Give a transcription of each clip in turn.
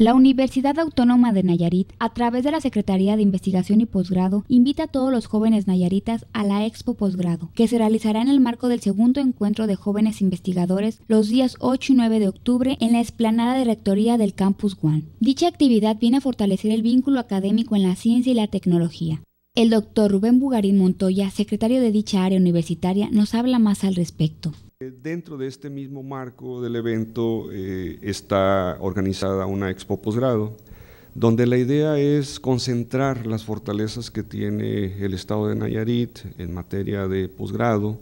La Universidad Autónoma de Nayarit, a través de la Secretaría de Investigación y Posgrado, invita a todos los jóvenes nayaritas a la Expo Posgrado, que se realizará en el marco del segundo encuentro de jóvenes investigadores los días 8 y 9 de octubre en la explanada de rectoría del Campus One. Dicha actividad viene a fortalecer el vínculo académico en la ciencia y la tecnología. El doctor Rubén Bugarín Montoya, secretario de dicha área universitaria, nos habla más al respecto. Dentro de este mismo marco del evento eh, está organizada una expo posgrado, donde la idea es concentrar las fortalezas que tiene el estado de Nayarit en materia de posgrado,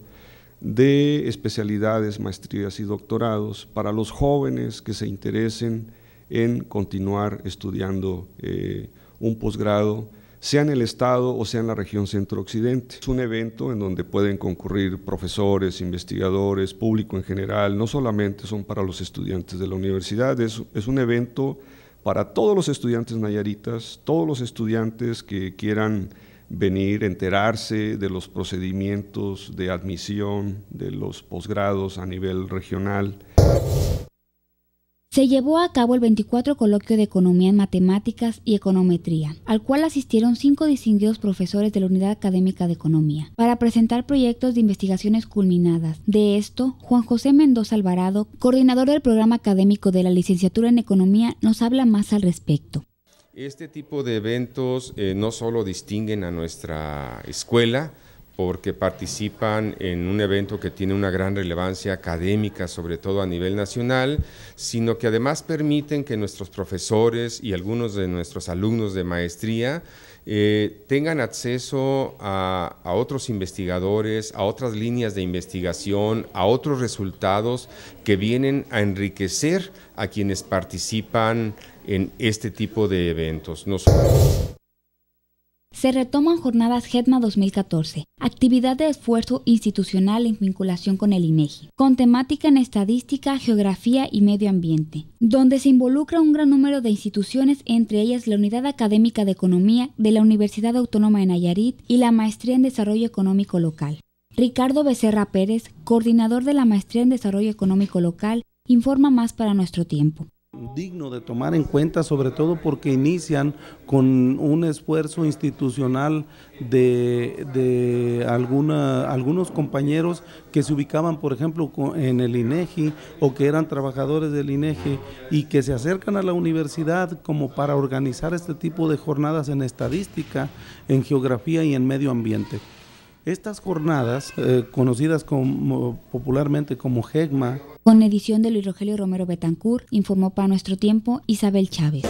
de especialidades, maestrías y doctorados para los jóvenes que se interesen en continuar estudiando eh, un posgrado sea en el Estado o sea en la región centro-occidente. Es un evento en donde pueden concurrir profesores, investigadores, público en general, no solamente son para los estudiantes de la universidad, es, un evento para todos los estudiantes nayaritas, todos los estudiantes que quieran venir, enterarse de los procedimientos de admisión de los posgrados a nivel regional. Se llevó a cabo el 24 coloquio de Economía en Matemáticas y Econometría, al cual asistieron cinco distinguidos profesores de la Unidad Académica de Economía, para presentar proyectos de investigaciones culminadas. De esto, Juan José Mendoza Alvarado, coordinador del programa académico de la licenciatura en Economía, nos habla más al respecto. Este tipo de eventos eh, no solo distinguen a nuestra escuela, porque participan en un evento que tiene una gran relevancia académica, sobre todo a nivel nacional, sino que además permiten que nuestros profesores y algunos de nuestros alumnos de maestría eh, tengan acceso a, otros investigadores, a otras líneas de investigación, a otros resultados que vienen a enriquecer a quienes participan en este tipo de eventos se retoman jornadas GETMA 2014, actividad de esfuerzo institucional en vinculación con el INEGI, e con temática en estadística, geografía y medio ambiente, donde se involucra un gran número de instituciones, entre ellas la Unidad Académica de Economía de la Universidad Autónoma de Nayarit y la Maestría en Desarrollo Económico Local. Ricardo Becerra Pérez, coordinador de la Maestría en Desarrollo Económico Local, informa más para nuestro tiempo digno de tomar en cuenta, sobre todo porque inician con un esfuerzo institucional de, de alguna, algunos compañeros que se ubicaban, por ejemplo, en el INEGI e o que eran trabajadores del INEGI e y que se acercan a la universidad como para organizar este tipo de jornadas en estadística, en geografía y en medio ambiente. Estas jornadas, eh, conocidas popularmente como GEGMA, con edición de Luis Rogelio Romero Betancourt, informó para nuestro tiempo Isabel Chávez.